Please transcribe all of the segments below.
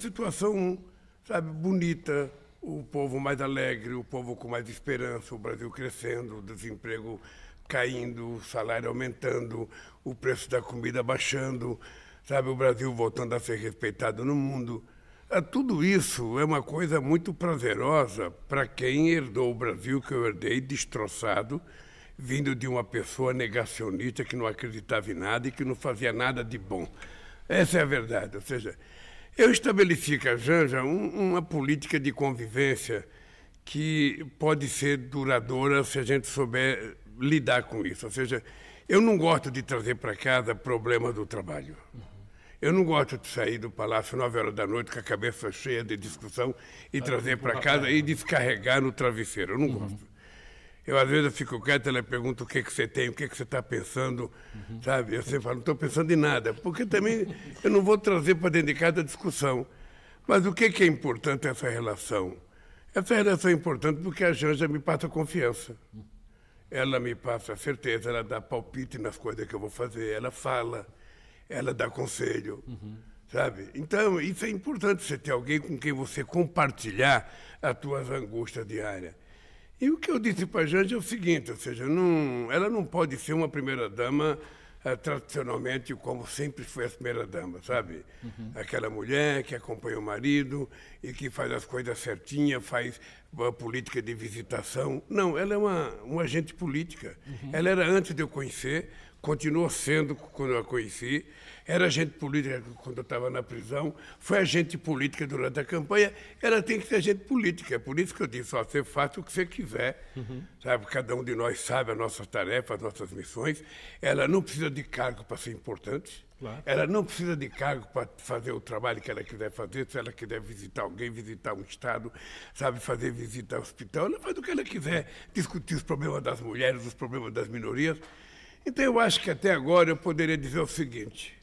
uma situação, sabe, bonita, o povo mais alegre, o povo com mais esperança, o Brasil crescendo, o desemprego caindo, o salário aumentando, o preço da comida baixando, sabe, o Brasil voltando a ser respeitado no mundo. Ah, tudo isso é uma coisa muito prazerosa para quem herdou o Brasil que eu herdei destroçado, vindo de uma pessoa negacionista que não acreditava em nada e que não fazia nada de bom. Essa é a verdade, ou seja, eu estabeleci com a Janja um, uma política de convivência que pode ser duradoura se a gente souber lidar com isso. Ou seja, eu não gosto de trazer para casa problema do trabalho. Eu não gosto de sair do palácio nove horas da noite com a cabeça cheia de discussão e trazer para casa e né? descarregar no travesseiro. Eu não uhum. gosto. Eu, às vezes, eu fico quieto, ela pergunta o que, que você tem, o que, que você está pensando, uhum. sabe? Eu sempre falo, não estou pensando em nada, porque também eu não vou trazer para dentro de casa discussão. Mas o que, que é importante essa relação? Essa relação é importante porque a Janja me passa confiança. Ela me passa certeza, ela dá palpite nas coisas que eu vou fazer, ela fala, ela dá conselho. Uhum sabe? Então, isso é importante, você ter alguém com quem você compartilhar as suas angústias diárias. E o que eu disse para a Janja é o seguinte, ou seja, não, ela não pode ser uma primeira-dama eh, tradicionalmente como sempre foi a primeira-dama, sabe? Uhum. Aquela mulher que acompanha o marido e que faz as coisas certinhas, faz uma eh, política de visitação. Não, ela é uma, uma agente política. Uhum. Ela era, antes de eu conhecer, continuou sendo quando eu a conheci, era agente política quando eu estava na prisão, foi agente política durante a campanha, ela tem que ser agente política. É por isso que eu disse, você faça o que você quiser, uhum. sabe? Cada um de nós sabe as nossas tarefas, as nossas missões. Ela não precisa de cargo para ser importante. Claro. Ela não precisa de cargo para fazer o trabalho que ela quiser fazer, se ela quiser visitar alguém, visitar um estado, sabe, fazer visita ao hospital, ela faz o que ela quiser, discutir os problemas das mulheres, os problemas das minorias. Então eu acho que até agora eu poderia dizer o seguinte: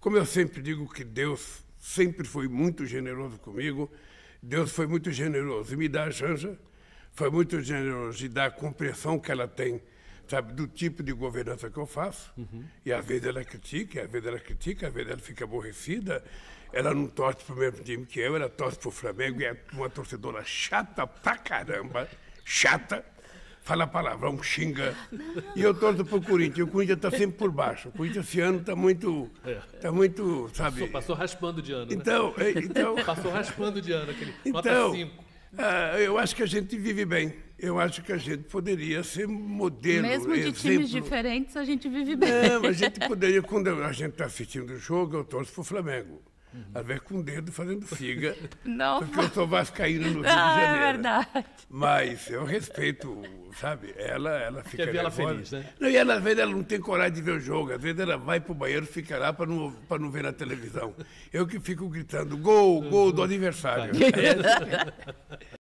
como eu sempre digo que Deus sempre foi muito generoso comigo, Deus foi muito generoso e me dá a Janja, foi muito generoso e dá a compreensão que ela tem, sabe, do tipo de governança que eu faço. Uhum. E às vezes ela critica, às vezes ela critica, às vezes ela fica aborrecida. Ela não torce para o mesmo time que eu, ela torce para o Flamengo e é uma torcedora chata pra caramba, chata fala palavrão, xinga. E eu torço para o Corinthians. E o Corinthians está sempre por baixo. O Corinthians esse ano está muito. Está muito. Sabe? Passou, passou, raspando de ano. Então, né? então. É, então. Passou raspando de ano aquele. Então, ah, eu acho que a gente vive bem. Eu acho que a gente poderia ser modelo. Mesmo de exemplo. times diferentes, a gente vive bem. Não, a gente poderia, quando a gente está assistindo o jogo, eu torço para o Flamengo. Uhum. Às vezes com o dedo fazendo figa, não, porque eu sou vascaíno no Rio de ah, é Janeiro. É verdade. Mas eu respeito, sabe? Ela, ela fica Quer ver ela feliz, né? Não, e ela, às vezes ela não tem coragem de ver o jogo. Às vezes ela vai para o banheiro e fica lá para não, para não ver na televisão. Eu que fico gritando, gol, gol do uhum. adversário. Tá. É assim.